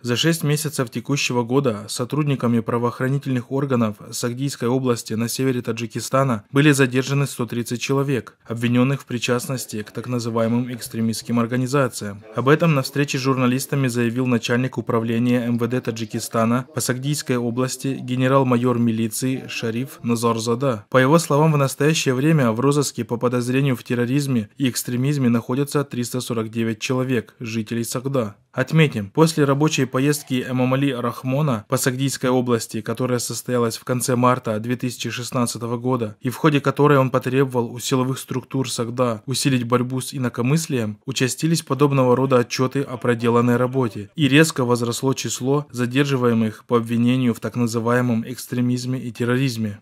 За шесть месяцев текущего года сотрудниками правоохранительных органов Сагдийской области на севере Таджикистана были задержаны 130 человек, обвиненных в причастности к так называемым экстремистским организациям. Об этом на встрече с журналистами заявил начальник управления МВД Таджикистана по Сагдийской области генерал-майор милиции Шариф Назарзада. По его словам, в настоящее время в розыске по подозрению в терроризме и экстремизме находятся 349 человек, жителей Сагда. Отметим, после рабочей поездки Эмамали Рахмона по Сагдийской области, которая состоялась в конце марта 2016 года и в ходе которой он потребовал у силовых структур Сагда усилить борьбу с инакомыслием, участились подобного рода отчеты о проделанной работе и резко возросло число задерживаемых по обвинению в так называемом экстремизме и терроризме.